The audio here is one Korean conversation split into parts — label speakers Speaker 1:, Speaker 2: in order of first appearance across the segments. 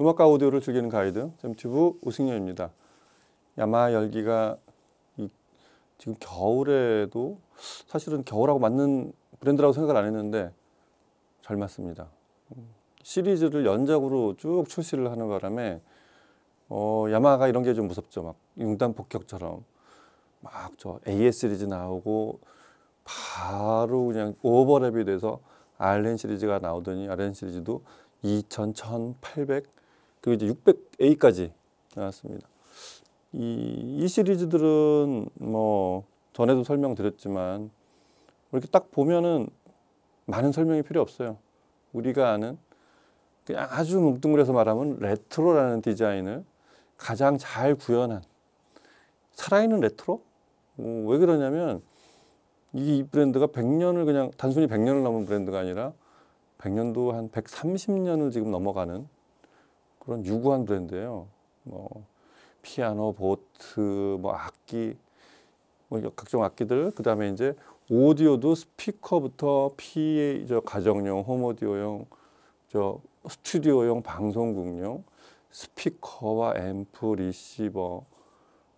Speaker 1: 음악과 오디오를 즐기는 가이드 잼튜브 오승열입니다. 야마 열기가 지금 겨울에도 사실은 겨울하고 맞는 브랜드라고 생각을 안 했는데 잘 맞습니다. 음, 시리즈를 연작으로 쭉 출시를 하는 바람에 어, 야마가 이런 게 좀 무섭죠. 막 융단 폭격처럼 막 저 AS 시리즈 나오고 바로 그냥 오버랩이 돼서 RN 시리즈가 나오더니 RN 시리즈도 2000, 1800 그리고 이제 600A까지 나왔습니다. 이, 이 시리즈들은 뭐 전에도 설명드렸지만 이렇게 딱 보면은 많은 설명이 필요 없어요. 우리가 아는 그냥 아주 뭉뚱그려서 말하면 레트로라는 디자인을 가장 잘 구현한 살아있는 레트로? 어, 왜 그러냐면 이 브랜드가 100년을 그냥 단순히 100년을 넘은 브랜드가 아니라 100년도 한 130년을 지금 넘어가는 그런 유구한 브랜드예요. 뭐 피아노, 보트, 뭐 악기, 뭐 각종 악기들, 그 다음에 이제 오디오도 스피커부터 피, 저 가정용, 홈오디오용, 저 스튜디오용, 방송국용, 스피커와 앰프, 리시버,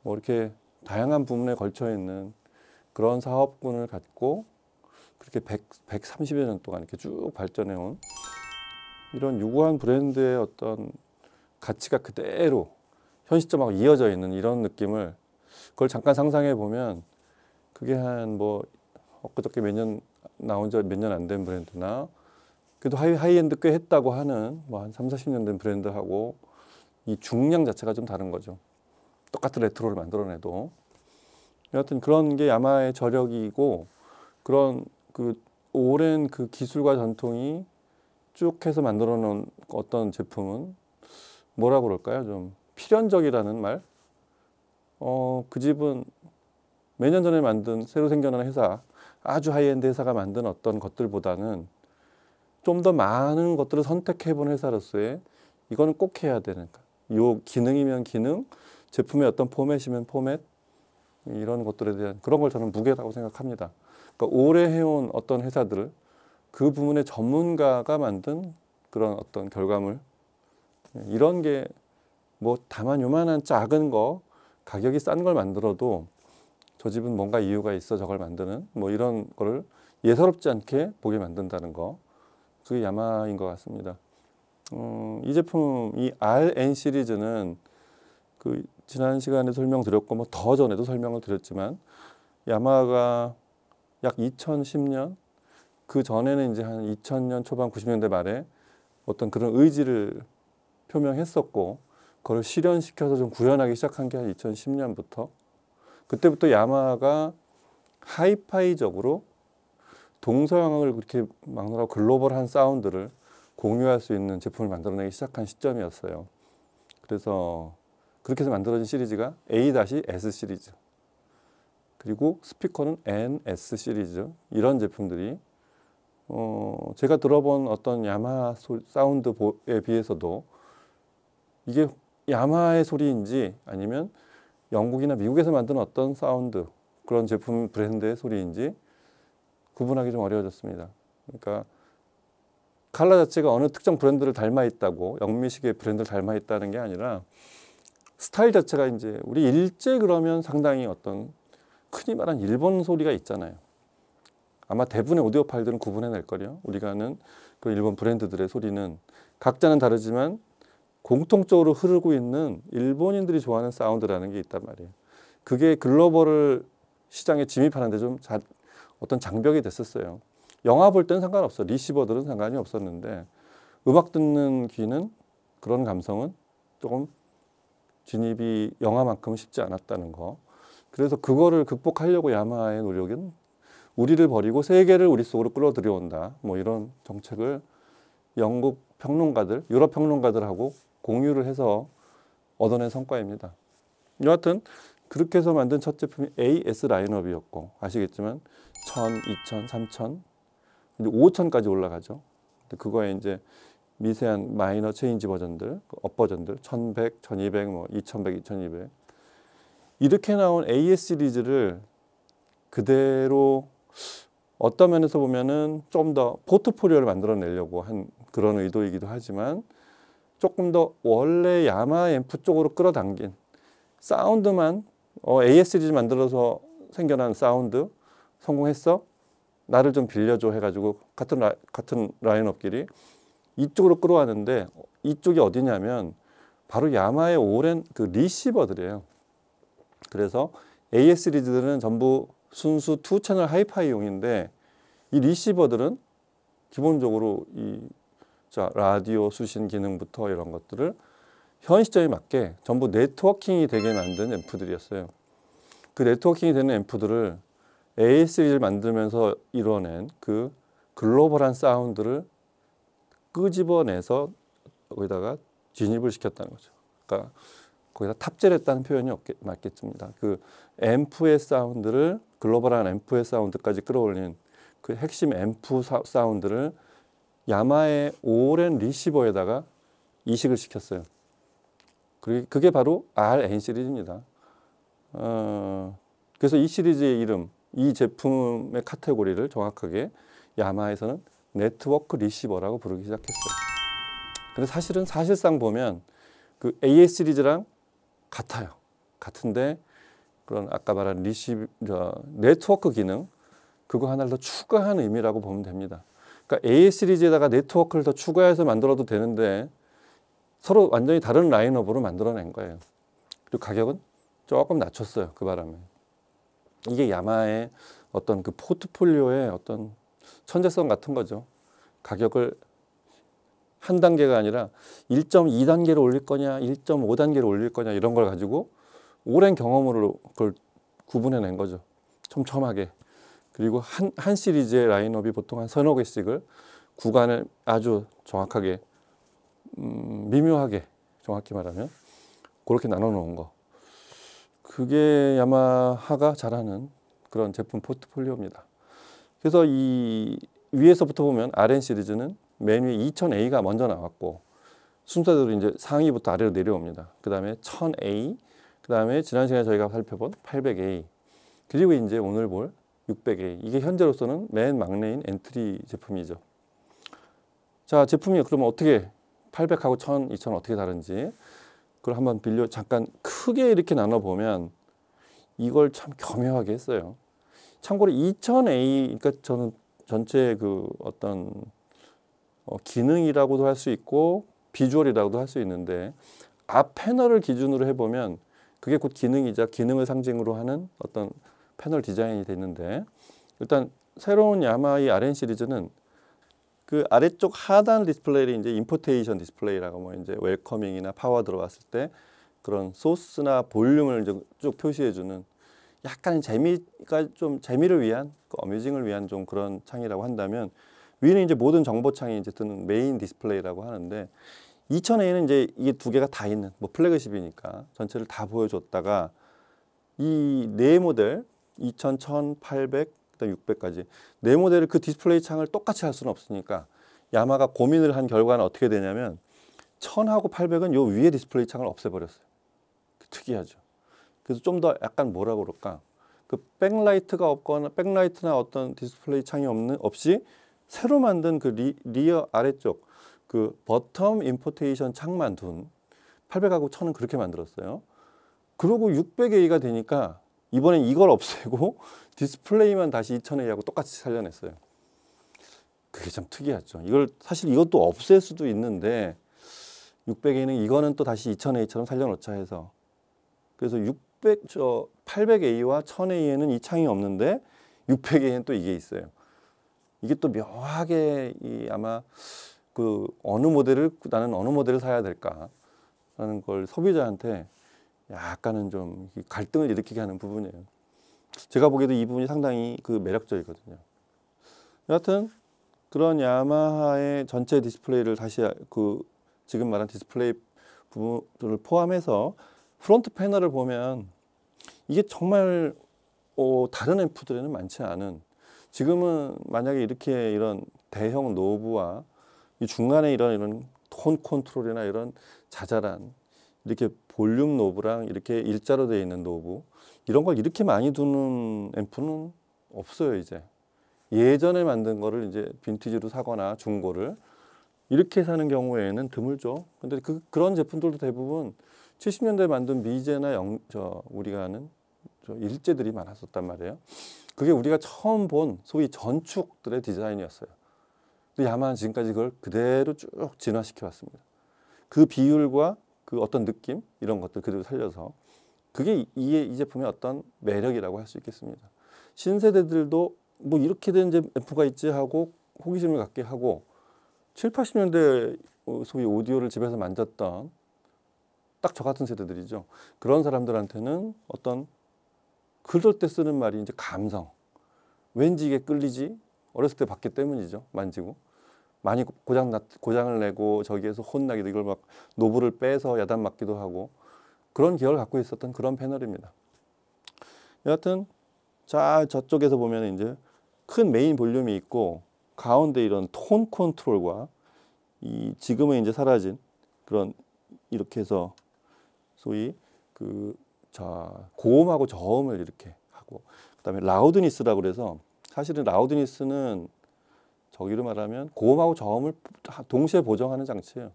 Speaker 1: 뭐 이렇게 다양한 부문에 걸쳐 있는 그런 사업군을 갖고 그렇게 100, 130여 년 동안 이렇게 쭉 발전해 온 이런 유구한 브랜드의 어떤 가치가 그대로 현 시점하고 이어져 있는 이런 느낌을 그걸 잠깐 상상해 보면 그게 한 뭐 엊그저께 몇 년 나온 지 몇 년 안 된 브랜드나 그래도 하이, 하이엔드 꽤 했다고 하는 뭐 한 3, 40년 된 브랜드하고 이 중량 자체가 좀 다른 거죠. 똑같은 레트로를 만들어내도 여하튼 그런 게 야마의 저력이고 그런 그 오랜 그 기술과 전통이 쭉 해서 만들어 놓은 어떤 제품은 뭐라 그럴까요? 좀 필연적이라는 말. 어, 그 집은 몇 년 전에 만든 새로 생겨난 회사, 아주 하이엔드 회사가 만든 어떤 것들보다는 좀 더 많은 것들을 선택해본 회사로서의 이거는 꼭 해야 되는 그러니까 요 기능이면 기능, 제품의 어떤 포맷이면 포맷 이런 것들에 대한 그런 걸 저는 무게라고 생각합니다. 그러니까 오래 해온 어떤 회사들그부분의 전문가가 만든 그런 어떤 결과물 이런 게 뭐 다만 요만한 작은 거 가격이 싼 걸 만들어도 저 집은 뭔가 이유가 있어 저걸 만드는 뭐 이런 거를 예사롭지 않게 보게 만든다는 거 그게 야마인 것 같습니다. 음, 이 제품 이 RN 시리즈는 그 지난 시간에 설명드렸고 뭐 더 전에도 설명을 드렸지만 야마가 약 2010년 그 전에는 이제 한 2000년 초반 90년대 말에 어떤 그런 의지를 표명했었고 그걸 실현시켜서 좀 구현하기 시작한 게한 2010년부터 그때부터 야마하가 하이파이적으로 동서양을 그렇게 막론하고 글로벌한 사운드를 공유할 수 있는 제품을 만들어내기 시작한 시점이었어요. 그래서 그렇게 해서 만들어진 시리즈가 A-S 시리즈 그리고 스피커는 NS 시리즈 이런 제품들이 어, 제가 들어본 어떤 야마하 사운드에 비해서도 이게 야마의 소리인지 아니면 영국이나 미국에서 만든 어떤 사운드 그런 제품 브랜드의 소리인지 구분하기 좀 어려워졌습니다. 그러니까 칼라 자체가 어느 특정 브랜드를 닮아 있다고 영미식의 브랜드를 닮아 있다는 게 아니라 스타일 자체가 이제 우리 일제 그러면 상당히 어떤 흔히 말한 일본 소리가 있잖아요. 아마 대부분의 오디오 파일들은 구분해낼 거요 우리가 는그 일본 브랜드들의 소리는 각자는 다르지만 공통적으로 흐르고 있는 일본인들이 좋아하는 사운드라는 게 있단 말이에요. 그게 글로벌 시장에 진입하는데 좀 자, 어떤 장벽이 됐었어요. 영화 볼 때는 상관없어. 리시버들은 상관이 없었는데 음악 듣는 귀는 그런 감성은 조금 진입이 영화만큼 쉽지 않았다는 거. 그래서 그거를 극복하려고 야마의 노력은 우리를 버리고 세계를 우리 속으로 끌어들여온다. 뭐 이런 정책을 영국 평론가들, 유럽 평론가들하고 공유를 해서 얻어낸 성과입니다. 여하튼 그렇게 해서 만든 첫 제품이 AS 라인업이었고 아시겠지만 1000, 2000, 3000, 이제 5000까지 올라가죠. 그거에 이제 미세한 마이너 체인지 버전들, 그 업 버전들 1100, 1200, 뭐 2100, 2200 이렇게 나온 AS 시리즈를 그대로 어떤 면에서 보면은 좀 더 포트폴리오를 만들어내려고 한 그런 의도이기도 하지만 조금 더 원래 야마 앰프 쪽으로 끌어당긴 사운드만 어, ASG 만들어서 생겨난 사운드 성공했어? 나를 좀 빌려줘 해가지고 같은, 라, 같은 라인업끼리 이쪽으로 끌어왔는데 이쪽이 어디냐면 바로 야마의 오랜 그 리시버들이에요. 그래서 AS 리드들은 전부 순수 투 채널 하이파이용인데 이 리시버들은 기본적으로 이 자, 라디오 수신 기능부터 이런 것들을 현 시점에 맞게 전부 네트워킹이 되게 만든 앰프들이었어요. 그 네트워킹이 되는 앰프들을 a 시를 만들면서 이뤄낸 그 글로벌한 사운드를 끄집어내서 거기다가 진입을 시켰다는 거죠. 그러니까 거기다 탑재를 했다는 표현이 없겠, 맞겠습니다. 그 앰프의 사운드를 글로벌한 앰프의 사운드까지 끌어올린 그 핵심 앰프 사, 사운드를 야마의 오랜 리시버에다가 이식을 시켰어요. 그게 바로 RN 시리즈입니다. 어, 그래서 이 시리즈의 이름, 이 제품의 카테고리를 정확하게 야마에서는 네트워크 리시버라고 부르기 시작했어요. 근데 사실은 사실상 보면 그 AA 시리즈랑 같아요. 같은데 그런 아까 말한 리시 네트워크 기능 그거 하나를 더 추가한 의미라고 보면 됩니다. 그러니까 A 시리즈에다가 네트워크를 더 추가해서 만들어도 되는데 서로 완전히 다른 라인업으로 만들어낸 거예요. 그리고 가격은 조금 낮췄어요. 그 바람에. 이게 야마의 어떤 그 포트폴리오의 어떤 천재성 같은 거죠. 가격을 한 단계가 아니라 1.2단계로 올릴 거냐, 1.5단계로 올릴 거냐 이런 걸 가지고 오랜 경험으로 그걸 구분해 낸 거죠. 촘촘하게. 그리고 한, 한 시리즈의 라인업이 보통 한 서너 개씩을 구간을 아주 정확하게 음, 미묘하게 정확히 말하면 그렇게 나눠 놓은 거 그게 야마하가 잘하는 그런 제품 포트폴리오입니다 그래서 이 위에서부터 보면 RN 시리즈는 맨 위에 2000A가 먼저 나왔고 순서대로 이제 상위부터 아래로 내려옵니다 그 다음에 1000A 그 다음에 지난 시간에 저희가 살펴본 800A 그리고 이제 오늘 볼 600A 이게 현재로서는 맨 막내인 엔트리 제품이죠. 자 제품이 그러면 어떻게 800하고 1000, 2000 어떻게 다른지 그걸 한번 빌려 잠깐 크게 이렇게 나눠보면 이걸 참 교묘하게 했어요. 참고로 2000A 그러니까 저는 전체 그 어떤 어, 기능이라고도 할 수 있고 비주얼이라고도 할 수 있는데 앞 패널을 기준으로 해보면 그게 곧 기능이자 기능을 상징으로 하는 어떤 패널 디자인이 되어 있는데 일단 새로운 야마이 RN 시리즈는 그 아래쪽 하단 디스플레이를 이제 인포테이션 디스플레이라고 뭐 이제 웰커밍이나 파워 들어왔을 때 그런 소스나 볼륨을 이제 쭉 표시해주는 약간 재미가 좀 재미를 위한 그 어뮤징을 위한 좀 그런 창이라고 한다면 위는 이제 모든 정보 창이 이제 뜨는 메인 디스플레이라고 하는데 2 0 0 0에는 이제 이게 두 개가 다 있는 뭐 플래그십이니까 전체를 다 보여줬다가 이 네 모델 2000, 1800, 그다음 600까지 네 모델을 그 디스플레이 창을 똑같이 할 수는 없으니까 야마가 고민을 한 결과는 어떻게 되냐면 1000하고 800은 요 위에 디스플레이 창을 없애버렸어요. 그 특이하죠. 그래서 좀 더 약간 뭐라 그럴까? 그 백라이트가 없거나 백라이트나 어떤 디스플레이 창이 없는 없이 새로 만든 그 리, 어 아래쪽 그 버텀 인포테이션 창만 둔 800하고 1000은 그렇게 만들었어요. 그러고 600A가 되니까 이번엔 이걸 없애고 디스플레이만 다시 2,000A하고 똑같이 살려냈어요. 그게 참 특이하죠. 이걸 사실 이것도 없앨 수도 있는데 600A는 이거는 또 다시 2000A처럼 살려놓자 해서 그래서 600, 저 800A와 1000A에는 이 창이 없는데 600A에는 또 이게 있어요. 이게 또 묘하게 이 아마 그 어느 모델을 나는 어느 모델을 사야 될까 하는 걸 소비자한테 약간은 좀 갈등을 일으키게 하는 부분이에요. 제가 보기에도 이 부분이 상당히 그 매력적이거든요. 여하튼 그런 야마하의 전체 디스플레이를 다시 아, 그 지금 말한 디스플레이 부분을 포함해서 프론트 패널을 보면 이게 정말 어, 다른 앰프들에는 많지 않은 지금은 만약에 이렇게 이런 대형 노브와 이 중간에 이런 이런 톤 컨트롤이나 이런 자잘한 이렇게 볼륨 노브랑 이렇게 일자로 되어 있는 노브 이런 걸 이렇게 많이 두는 앰프는 없어요 이제 예전에 만든 거를 이제 빈티지로 사거나 중고를 이렇게 사는 경우에는 드물죠 근데 그, 그런 제품들도 대부분 70년대에 만든 미제나 영, 저 우리가 아는 저 일제들이 많았었단 말이에요 그게 우리가 처음 본 소위 전축들의 디자인이었어요 근데 야마는 지금까지 그걸 그대로 쭉 진화시켜 왔습니다 그 비율과 그 어떤 느낌 이런 것들 그대로 살려서 그게 이, 이 제품의 어떤 매력이라고 할 수 있겠습니다. 신세대들도 뭐 이렇게 된앰가 있지 하고 호기심을 갖게 하고 7, 80년대 소위 오디오를 집에서 만졌던 딱 저 같은 세대들이죠. 그런 사람들한테는 어떤 그럴 때 쓰는 말이 이제 감성. 왠지 이게 끌리지? 어렸을 때 봤기 때문이죠. 만지고. 많이 고장 나, 고장을 내고 저기에서 혼나기도 이걸 막 노브를 빼서 야단 맞기도 하고 그런 계열을 갖고 있었던 그런 패널입니다. 여하튼 자 저쪽에서 보면 이제 큰 메인 볼륨이 있고 가운데 이런 톤 컨트롤과 이 지금은 이제 사라진 그런 이렇게 해서 소위 그자 고음하고 저음을 이렇게 하고 그다음에 라우드니스라고 그래서 사실은 라우드니스는 거기로 말하면 고음하고 저음을 동시에 보정하는 장치예요.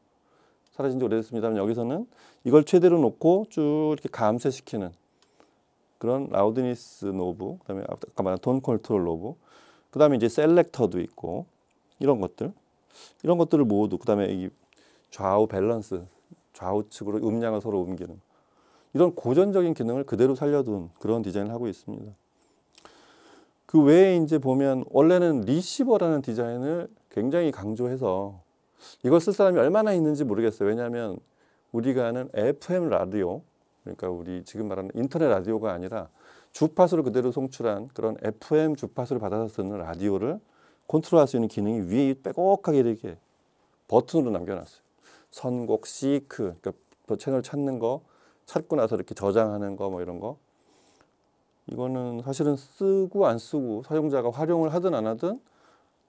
Speaker 1: 사라진 지 오래됐습니다만 여기서는 이걸 최대로 놓고 쭉 이렇게 감쇄시키는 그런 라우드니스 노브, 그다음에 아까 말한 톤 컨트롤 노브, 그다음에 이제 셀렉터도 있고 이런 것들, 이런 것들을 모두 그다음에 이 좌우 밸런스, 좌우측으로 음량을 서로 옮기는 이런 고전적인 기능을 그대로 살려둔 그런 디자인을 하고 있습니다. 그 외에 이제 보면 원래는 리시버라는 디자인을 굉장히 강조해서 이걸 쓸 사람이 얼마나 있는지 모르겠어요. 왜냐하면 우리가 아는 FM 라디오 그러니까 우리 지금 말하는 인터넷 라디오가 아니라 주파수를 그대로 송출한 그런 FM 주파수를 받아서 쓰는 라디오를 컨트롤할 수 있는 기능이 위에 빼곡하게 이렇게 버튼으로 남겨놨어요. 선곡, 시크, 그러니까 뭐 채널 찾는 거, 찾고 나서 이렇게 저장하는 거 뭐 이런 거 이거는 사실은 쓰고 안 쓰고 사용자가 활용을 하든 안 하든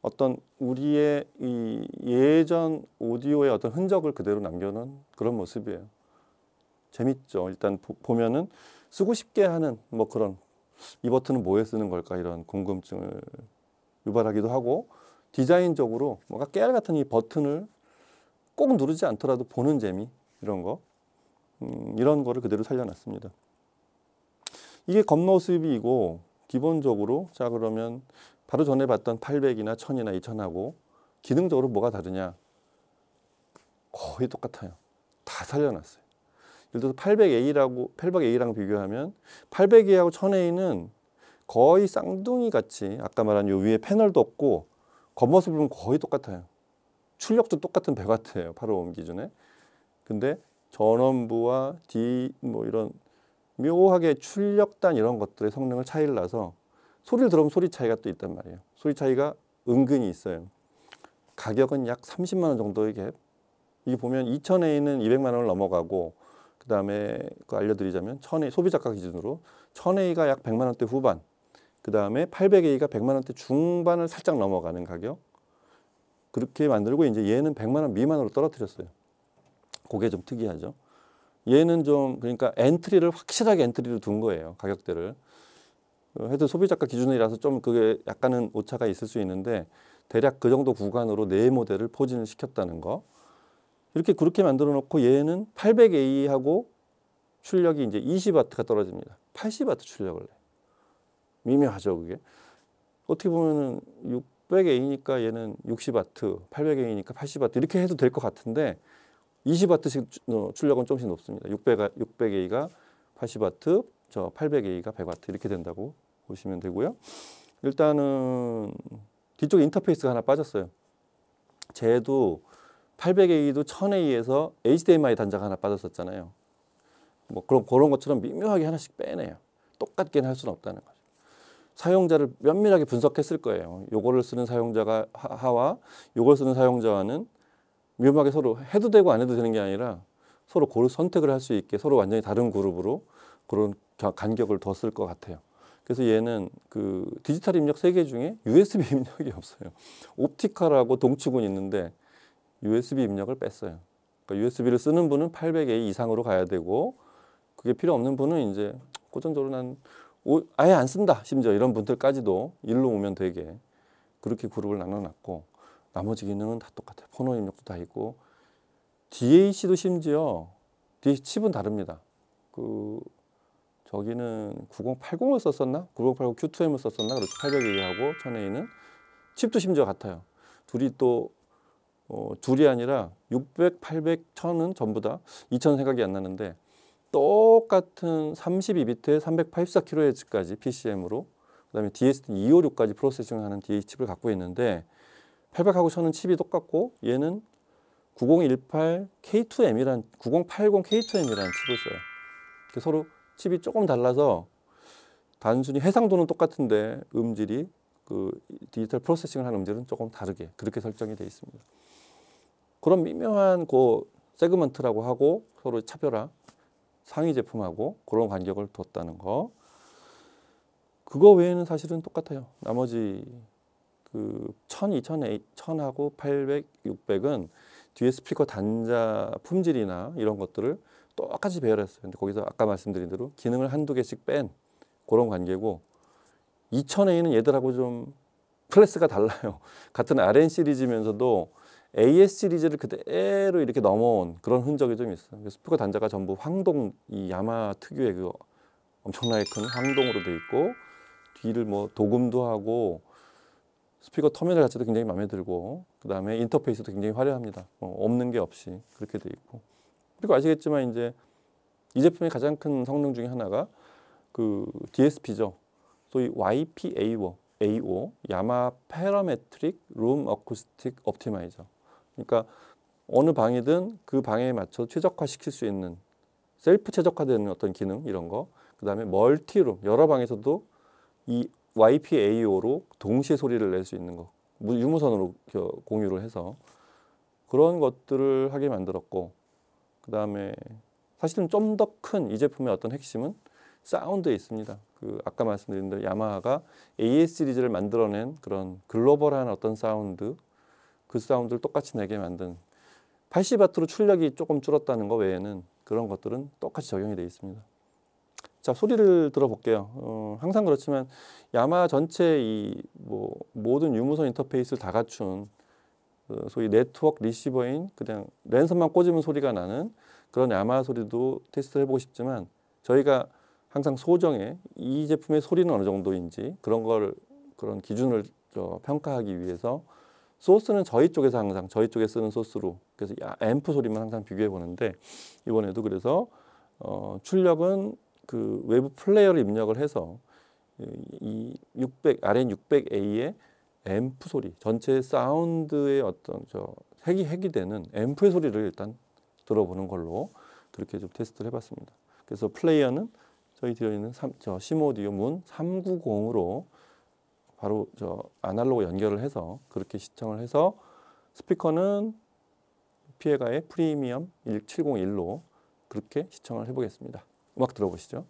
Speaker 1: 어떤 우리의 이 예전 오디오의 어떤 흔적을 그대로 남겨놓은 그런 모습이에요. 재밌죠. 일단 보, 면은 쓰고 싶게 하는 뭐 그런 이 버튼은 뭐에 쓰는 걸까 이런 궁금증을 유발하기도 하고 디자인적으로 뭔가 깨알 같은 이 버튼을 꼭 누르지 않더라도 보는 재미 이런 거 음, 이런 거를 그대로 살려놨습니다. 이게 겉모습이고 기본적으로 자 그러면 바로 전에 봤던 800이나 1000이나 2000하고 기능적으로 뭐가 다르냐? 거의 똑같아요. 다 살려놨어요. 예를 들어서 800A라고 800A랑 비교하면 800A하고 1000A는 거의 쌍둥이 같이 아까 말한 요 위에 패널도 없고 겉모습을 보면 거의 똑같아요. 출력도 똑같은 배 같아요. 8 5 기준에. 근데 전원부와 D 뭐 이런 묘하게 출력단 이런 것들의 성능을 차이를 나서 소리를 들어보면 소리 차이가 또 있단 말이에요. 소리 차이가 은근히 있어요. 가격은 약 30만 원 정도의 갭. 이게 보면 2,000A는 200만 원을 넘어가고 그다음에 그 알려드리자면 1,000A 소비자가 기준으로 1,000A가 약 100만 원대 후반, 그다음에 800A가 100만 원대 중반을 살짝 넘어가는 가격. 그렇게 만들고 이제 얘는 100만 원 미만으로 떨어뜨렸어요. 그게 좀 특이하죠. 얘는 좀 그러니까 엔트리를 확실하게 엔트리로 둔 거예요. 가격대를. 해도 어, 소비자가 기준이라서 좀 그게 약간은 오차가 있을 수 있는데 대략 그 정도 구간으로 네 모델을 포진을 시켰다는 거. 이렇게 그렇게 만들어 놓고 얘는 800A하고 출력이 이제 20W가 떨어집니다. 80W 출력을 해. 미묘하죠, 그게. 어떻게 보면은 600A니까 얘는 60W, 800A니까 80W 이렇게 해도 될 것 같은데 2 0 w 씩 어, 출력은 조금씩 높습니다. 600, 600A가 8 0 w 저 800A가 1 0 0 w 이렇게 된다고 보시면 되고요. 일단은 뒤쪽에 인터페이스가 하나 빠졌어요. 쟤도 800A도 1000A에서 HDMI 단자가 하나 빠졌었잖아요. 뭐 그런 그런 것처럼 미묘하게 하나씩 빼내요. 똑같게는 할 수는 없다는 거죠. 사용자를 면밀하게 분석했을 거예요. 요거를 쓰는 사용자가 하와 요걸 쓰는 사용자와는 위험하게 서로 해도 되고 안 해도 되는 게 아니라 서로 고르 선택을 할 수 있게 서로 완전히 다른 그룹으로 그런 간격을 뒀을 것 같아요. 그래서 얘는 그 디지털 입력 세 개 중에 USB 입력이 없어요. 옵티카라고 동치군 있는데 USB 입력을 뺐어요. 그러니까 USB를 쓰는 분은 800A 이상으로 가야 되고 그게 필요 없는 분은 이제 고정적으로 난 오, 아예 안 쓴다 심지어 이런 분들까지도 일로 오면 되게 그렇게 그룹을 나눠놨고 나머지 기능은 다 똑같아요. 번호 입력도 다 있고 DAC도 심지어 DAC 칩은 다릅니다. 그 저기는 9080을 썼었나? 9080 Q2M을 썼었나? 그렇죠. 800A하고 1000A는 칩도 심지어 같아요. 둘이 또 어, 둘이 아니라 600, 800, 1000은 전부 다2000 생각이 안 나는데 똑같은 32비트에 384kHz까지 PCM으로 그다음에 DST 256까지 프로세싱하는 d a 칩을 갖고 있는데 800하고 1는 칩이 똑같고 얘는 9018 K2M이란 9080 K2M이라는 칩을 써요. 서로 칩이 조금 달라서 단순히 해상도는 똑같은데 음질이 그 디지털 프로세싱을 한 음질은 조금 다르게 그렇게 설정이 되어 있습니다. 그런 미묘한 그 세그먼트라고 하고 서로 차별화 상위 제품하고 그런 간격을 뒀다는 거 그거 외에는 사실은 똑같아요. 나머지 그 1000, 2000, 1000하고 800, 600은 뒤에 스피커 단자 품질이나 이런 것들을 똑같이 배열했어요. 근데 거기서 아까 말씀드린 대로 기능을 한두 개씩 뺀 그런 관계고 2000A는 얘들하고 좀 클래스가 달라요. 같은 RN 시리즈면서도 AS 시리즈를 그대로 이렇게 넘어온 그런 흔적이 좀 있어요. 그 스피커 단자가 전부 황동, 이 야마 특유의 그 엄청나게 큰 황동으로 돼 있고 뒤를 뭐 도금도 하고 스피커 터미널 자체도 굉장히 마음에 들고 그 다음에 인터페이스도 굉장히 화려합니다. 뭐 없는 게 없이 그렇게 돼 있고 그리고 아시겠지만 이제 이 제품의 가장 큰 성능 중에 하나가 그 DSP죠. 소위 YPAO, AO, 야마 페라메트릭 룸 어쿠스틱 옵티마이저. 그러니까 어느 방이든 그 방에 맞춰 최적화시킬 수 있는 셀프 최적화되는 어떤 기능 이런 거. 그다음에 멀티룸 여러 방에서도 이 YPAO로 동시에 소리를 낼 수 있는 거 유무선으로 공유를 해서 그런 것들을 하게 만들었고 그 다음에 사실은 좀 더 큰 이 제품의 어떤 핵심은 사운드에 있습니다. 그 아까 말씀드린 대로 야마하가 AS 시리즈를 만들어낸 그런 글로벌한 어떤 사운드 그 사운드를 똑같이 내게 만든 80W로 출력이 조금 줄었다는 것 외에는 그런 것들은 똑같이 적용이 되어 있습니다. 자 소리를 들어볼게요. 어, 항상 그렇지만 야마 전체 이 뭐 모든 유무선 인터페이스를 다 갖춘 그 소위 네트워크 리시버인 그냥 랜선만 꽂으면 소리가 나는 그런 야마 소리도 테스트를 해보고 싶지만 저희가 항상 소정에 이 제품의 소리는 어느 정도인지 그런 걸 그런 기준을 저 평가하기 위해서 소스는 저희 쪽에서 항상 저희 쪽에 쓰는 소스로 그래서 야, 앰프 소리만 항상 비교해 보는데 이번에도 그래서 어, 출력은 그 외부 플레이어를 입력을 해서 이 600, RN600A의 앰프 소리, 전체 사운드의 어떤 저 핵이 핵이 되는 앰프의 소리를 일단 들어보는 걸로 그렇게 좀 테스트를 해봤습니다. 그래서 플레이어는 저희 들어있는 저 시모디오 문 390으로 바로 저 아날로그 연결을 해서 그렇게 시청을 해서 스피커는 피해가의 프리미엄 1701로 그렇게 시청을 해보겠습니다. 음악 들어보시죠.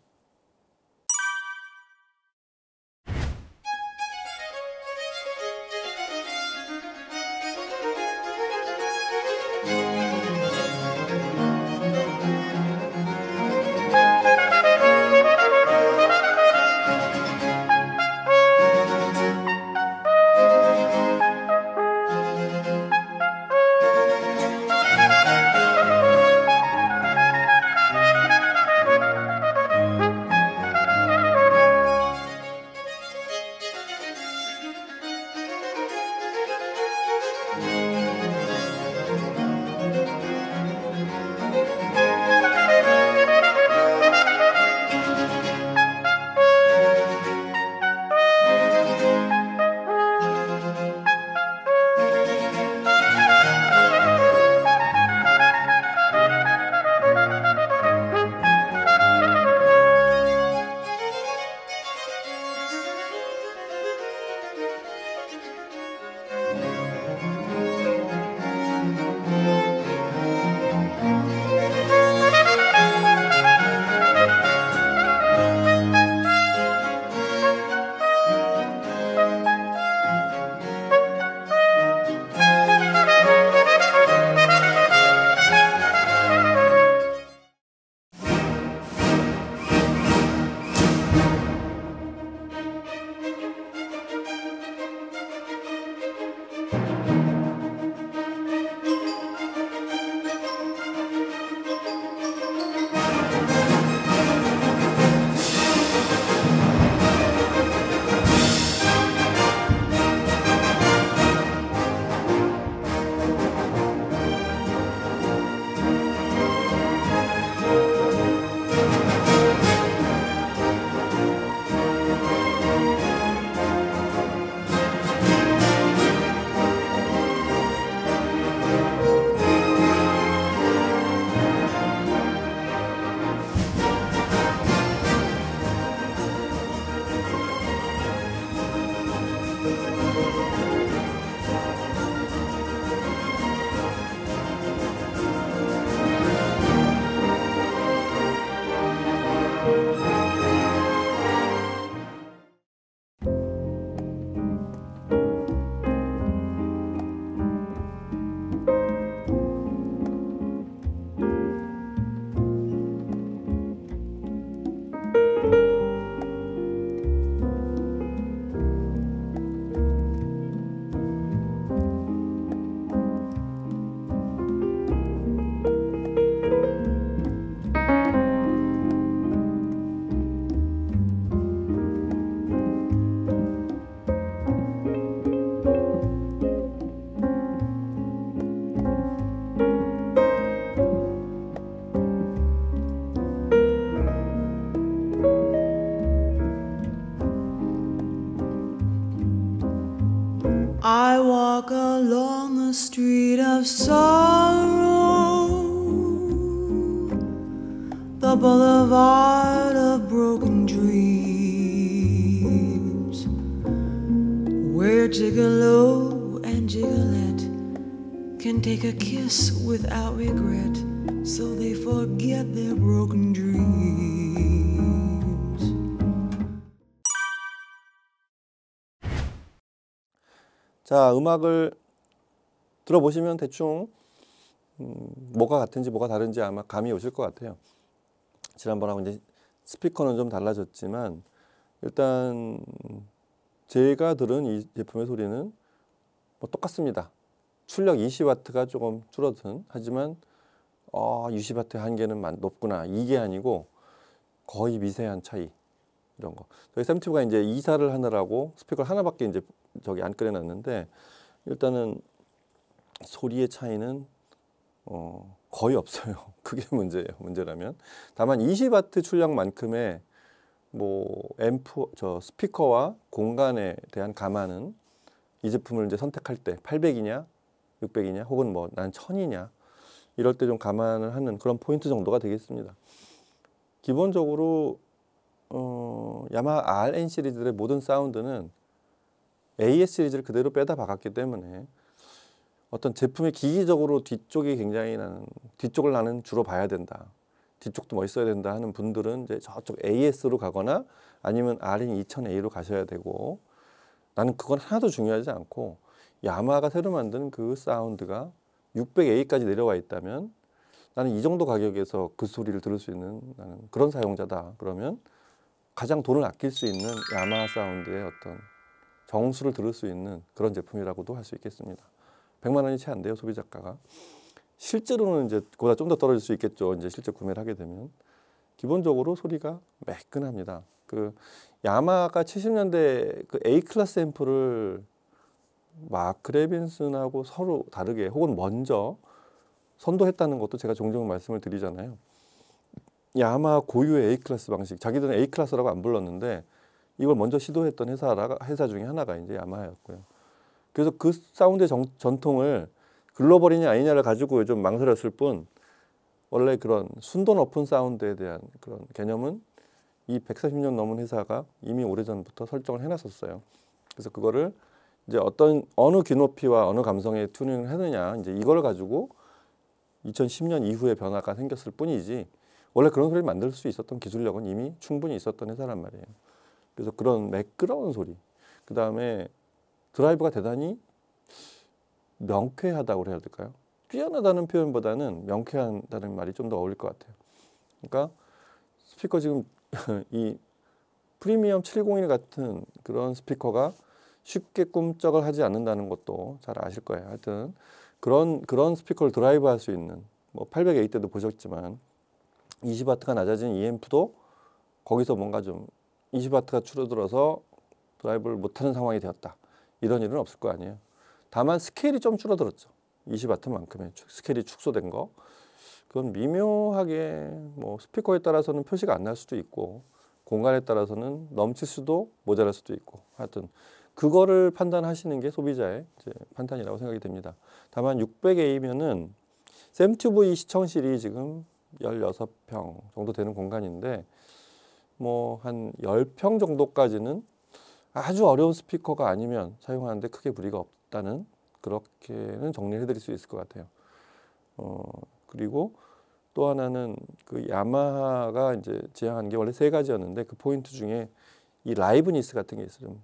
Speaker 1: sorrow, the boulevard of broken dreams, where gigolo and gigolette can take a kiss without regret, so they forget their broken dreams. 자, 음악을 들어보시면 대충 음, 뭐가 같은지 뭐가 다른지 아마 감이 오실 것 같아요. 지난번하고 이제 스피커는 좀 달라졌지만 일단 제가 들은 이 제품의 소리는 뭐 똑같습니다. 출력 20W가 조금 줄어든 하지만 어, 아, 60W 한 개는 높구나 이게 아니고 거의 미세한 차이 이런 거. 저희 샘튜브가 이제 이사를 하느라고 스피커 하나밖에 이제 저기 안 꺼내놨는데 일단은 소리의 차이는 어, 거의 없어요. 그게 문제예요. 문제라면 다만 2 0와 출력만큼의 뭐 앰프 저 스피커와 공간에 대한 감안은 이 제품을 이제 선택할 때 800이냐 600이냐 혹은 뭐난 1000이냐 이럴 때 좀 감안을 하는 그런 포인트 정도가 되겠습니다. 기본적으로 어, 야마 RN 시리즈의 모든 사운드는 AS 시리즈를 그대로 빼다 박았기 때문에 어떤 제품의 기기적으로 뒤쪽이 굉장히 나는 뒤쪽을 나는 주로 봐야 된다. 뒤쪽도 멋있어야 된다 하는 분들은 이제 저쪽 AS로 가거나 아니면 r 인 2000A로 가셔야 되고 나는 그건 하나도 중요하지 않고 야마가 새로 만든 그 사운드가 600A까지 내려와 있다면 나는 이 정도 가격에서 그 소리를 들을 수 있는 나는 그런 사용자다. 그러면 가장 돈을 아낄 수 있는 야마 사운드의 어떤 정수를 들을 수 있는 그런 제품이라고도 할 수 있겠습니다. 100만 원이 채 안 돼요 소비자가가. 실제로는 이제 그보다 좀 더 떨어질 수 있겠죠. 이제 실제 구매를 하게 되면 기본적으로 소리가 매끈합니다. 그 야마가 70년대 그 A 클래스 앰프를 마크 레빈슨하고 서로 다르게 혹은 먼저 선도했다는 것도 제가 종종 말씀을 드리잖아요. 야마 고유의 A 클래스 방식. 자기들은 A 클래스라고 안 불렀는데 이걸 먼저 시도했던 회사라 회사 중에 하나가 이제 야마였고요. 그래서 그 사운드의 정, 전통을 글로벌이냐 아니냐를 가지고 좀 망설였을 뿐 원래 그런 순도 높은 사운드에 대한 그런 개념은 이 140년 넘은 회사가 이미 오래전부터 설정을 해놨었어요. 그래서 그거를 이제 어떤 어느 귀높이와 어느 감성에 튜닝을 했느냐 이제 이걸 가지고 2010년 이후에 변화가 생겼을 뿐이지 원래 그런 소리를 만들 수 있었던 기술력은 이미 충분히 있었던 회사란 말이에요. 그래서 그런 매끄러운 소리 그 다음에 드라이브가 대단히 명쾌하다고 해야 될까요? 뛰어나다는 표현보다는 명쾌한다는 말이 좀 더 어울릴 것 같아요. 그러니까 스피커 지금 이 프리미엄 701 같은 그런 스피커가 쉽게 꿈쩍을 하지 않는다는 것도 잘 아실 거예요. 하여튼 그런 그런 스피커를 드라이브할 수 있는 뭐 800A 때도 보셨지만 20W가 낮아진 EM프도 거기서 뭔가 좀 20W가 줄어들어서 드라이브를 못하는 상황이 되었다. 이런 일은 없을 거 아니에요. 다만 스케일이 좀 줄어들었죠. 20와트만큼의 스케일이 축소된 거. 그건 미묘하게 뭐 스피커에 따라서는 표시가 안 날 수도 있고 공간에 따라서는 넘칠 수도 모자랄 수도 있고 하여튼 그거를 판단하시는 게 소비자의 판단이라고 생각이 됩니다. 다만 600A면은 샘튜브의 시청실이 지금 16평 정도 되는 공간인데 뭐 한 10평 정도까지는 아주 어려운 스피커가 아니면 사용하는데 크게 무리가 없다는 그렇게는 정리 해드릴 수 있을 것 같아요. 어, 그리고 또 하나는 그 야마하가 이제 제안한 게 원래 세 가지였는데 그 포인트 중에 이 라이브니스 같은 게 있어요.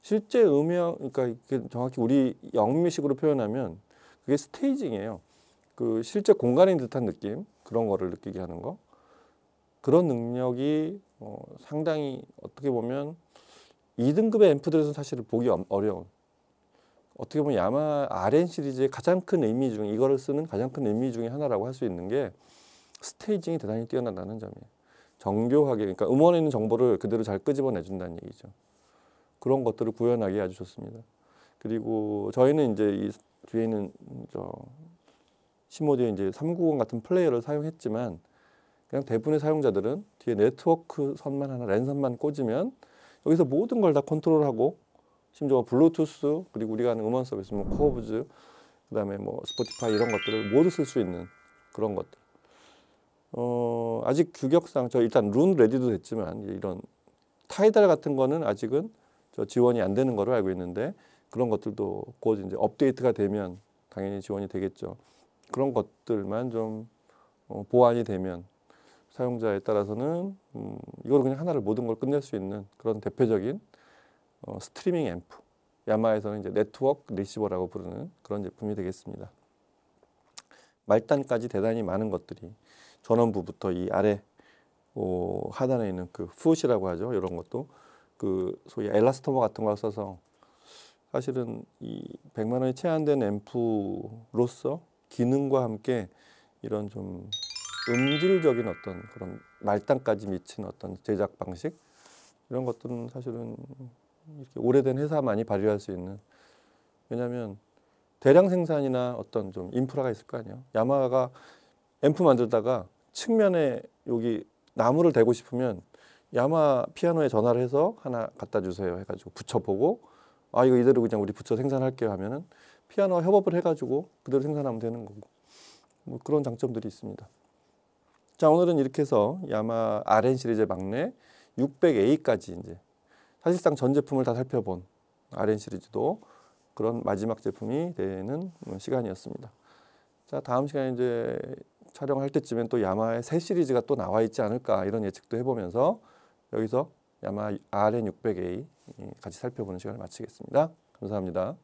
Speaker 1: 실제 음향, 그러니까 정확히 우리 영미식으로 표현하면 그게 스테이징이에요. 그 실제 공간인 듯한 느낌 그런 거를 느끼게 하는 거 그런 능력이 어, 상당히 어떻게 보면 2등급의 앰프들에서는 사실 보기 어려운 어떻게 보면 야마 RN 시리즈의 가장 큰 의미 중 이거를 쓰는 가장 큰 의미 중의 하나라고 할 수 있는 게 스테이징이 대단히 뛰어난다는 점이에요. 정교하게 그러니까 음원에 있는 정보를 그대로 잘 끄집어내 준다는 얘기죠. 그런 것들을 구현하기 아주 좋습니다. 그리고 저희는 이제 이 뒤에는 있저시모드의 이제 390 같은 플레이어를 사용했지만 그냥 대부분의 사용자들은 뒤에 네트워크 선만 하나 랜선만 꽂으면 여기서 모든 걸 다 컨트롤하고 심지어 블루투스 그리고 우리가 하는 음원 서비스 뭐 코어브즈 그다음에 뭐 스포티파이 이런 것들을 모두 쓸 수 있는 그런 것들. 어, 아직 규격상 저 일단 룬 레디도 됐지만 이런 타이달 같은 거는 아직은 저 지원이 안 되는 걸로 알고 있는데 그런 것들도 곧 이제 업데이트가 되면 당연히 지원이 되겠죠. 그런 것들만 좀 어, 보완이 되면 사용자에 따라서는 음, 이걸 그냥 하나를 모든 걸 끝낼 수 있는 그런 대표적인 어, 스트리밍 앰프 야마에서는 이제 네트워크 리시버라고 부르는 그런 제품이 되겠습니다. 말단까지 대단히 많은 것들이 전원부부터 이 아래 오, 어, 하단에 있는 그 풋이라고 하죠. 이런 것도 그 소위 엘라스토머 같은 걸 써서 사실은 이 100만 원이 채안된 앰프로서 기능과 함께 이런 좀 음질적인 어떤 그런 말단까지 미친 어떤 제작 방식 이런 것들은 사실은 이렇게 오래된 회사만이 발휘할 수 있는 왜냐하면 대량 생산이나 어떤 좀 인프라가 있을 거 아니에요. 야마가 앰프 만들다가 측면에 여기 나무를 대고 싶으면 야마 피아노에 전화를 해서 하나 갖다 주세요 해가지고 붙여보고 아 이거 이대로 그냥 우리 붙여 생산할게요 하면은 피아노 협업을 해가지고 그대로 생산하면 되는 거고 뭐 그런 장점들이 있습니다. 자 오늘은 이렇게 해서 야마 RN 시리즈 막내 600A까지 이제 사실상 전 제품을 다 살펴본 RN 시리즈도 그런 마지막 제품이 되는 시간이었습니다. 자 다음 시간에 이제 촬영할 때쯤엔 또 야마의 새 시리즈가 또 나와 있지 않을까 이런 예측도 해보면서 여기서 야마 RN600A 같이 살펴보는 시간을 마치겠습니다. 감사합니다.